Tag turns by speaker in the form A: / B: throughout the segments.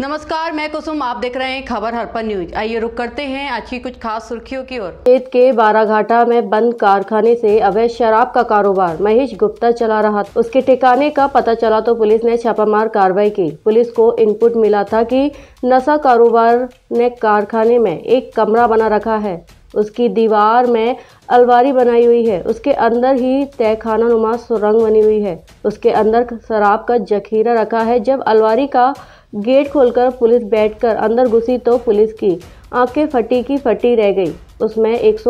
A: नमस्कार मैं कुसुम आप देख रहे हैं खबर हरपन न्यूज आइए रुक करते हैं आज की कुछ खास सुर्खियों की ओर खेत के बाराघाटा में बंद कारखाने से अवैध शराब का कारोबार महेश गुप्ता चला रहा था उसके ठिकाने का पता चला तो पुलिस ने छापामार कार्रवाई की पुलिस को इनपुट मिला था की नशा कारोबार ने कारखाने में एक कमरा बना रखा है उसकी दीवार में अलवारी बनाई हुई है उसके अंदर ही तहखाना नुमा सुरंग बनी हुई है उसके अंदर शराब का जखीरा रखा है जब अलवारी का गेट खोलकर पुलिस बैठकर अंदर घुसी तो पुलिस की आंखें फटी की फटी रह गई उसमें एक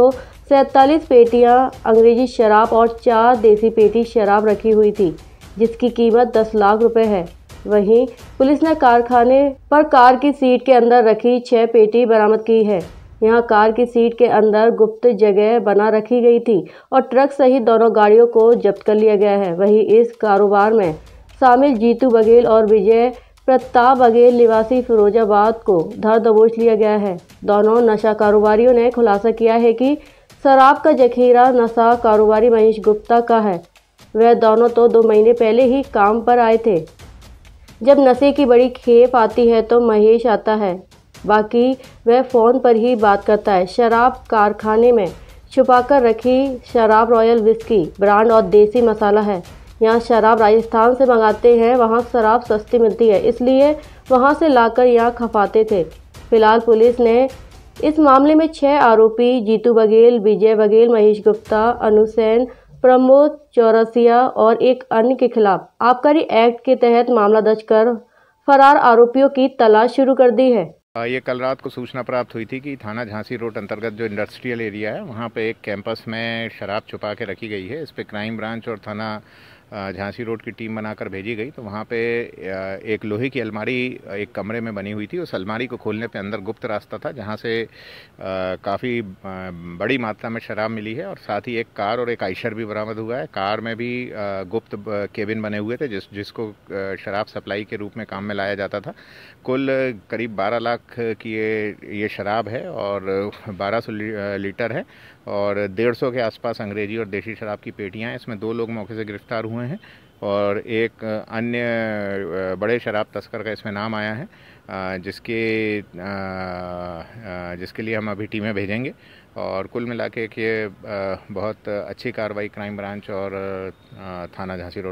A: सैतालीस पेटियां अंग्रेजी शराब और चार देसी पेटी शराब रखी हुई थी जिसकी कीमत दस लाख रुपए है वहीं पुलिस ने कारखाने पर कार की सीट के अंदर रखी छह पेटी बरामद की है यहाँ कार की सीट के अंदर गुप्त जगह बना रखी गई थी और ट्रक सहित दोनों गाड़ियों को जब्त कर लिया गया है वहीं इस कारोबार में शामिल जीतू बघेल और विजय प्रताप बघेल निवासी फिरोजाबाद को धर दबोच लिया गया है दोनों नशा कारोबारियों ने खुलासा किया है कि शराब का जखीरा नशा कारोबारी महेश गुप्ता का है वह दोनों तो दो महीने पहले ही काम पर आए थे जब नशे की बड़ी खेप आती है तो महेश आता है बाकी वह फ़ोन पर ही बात करता है शराब कारखाने में छुपाकर रखी शराब रॉयल विस्की ब्रांड और देसी मसाला है यहाँ शराब राजस्थान से मंगाते हैं वहाँ शराब सस्ती मिलती है इसलिए वहाँ से लाकर यहाँ खपाते थे फिलहाल पुलिस ने इस मामले में छः आरोपी जीतू बघेल विजय बघेल महेश गुप्ता अनुसैन प्रमोद चौरसिया और एक अन्य के खिलाफ आबकारी एक्ट के तहत मामला दर्ज कर फरार आरोपियों की तलाश शुरू कर दी है
B: ये कल रात को सूचना प्राप्त हुई थी कि थाना झांसी रोड अंतर्गत जो इंडस्ट्रियल एरिया है वहाँ पे एक कैंपस में शराब छुपा के रखी गई है इस पर क्राइम ब्रांच और थाना झांसी रोड की टीम बनाकर भेजी गई तो वहाँ पे एक लोहे की अलमारी एक कमरे में बनी हुई थी उस अलमारी को खोलने पे अंदर गुप्त रास्ता था जहाँ से काफ़ी बड़ी मात्रा में शराब मिली है और साथ ही एक कार और एक आइशर भी बरामद हुआ है कार में भी गुप्त केबिन बने हुए थे जिस जिसको शराब सप्लाई के रूप में काम में लाया जाता था कुल करीब बारह लाख की ये ये शराब है और बारह सौ लीटर है और डेढ़ सौ के आसपास अंग्रेजी और देशी शराब की पेटियाँ हैं इसमें दो लोग मौके से गिरफ्तार हुए हुए हैं और एक अन्य बड़े शराब तस्कर का इसमें नाम आया है जिसके जिसके लिए हम अभी टीमें भेजेंगे और कुल मिला के बहुत अच्छी कार्रवाई क्राइम ब्रांच और थाना झांसी रोड